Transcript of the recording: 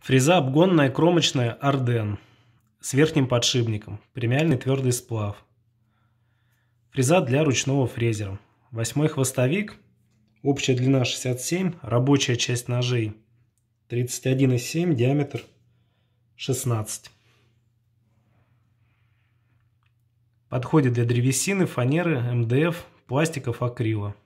Фреза обгонная кромочная Арден с верхним подшипником, премиальный твердый сплав. Фреза для ручного фрезера. Восьмой хвостовик, общая длина 67, рабочая часть ножей 31,7, диаметр 16. Подходит для древесины, фанеры, МДФ, пластиков, акрила.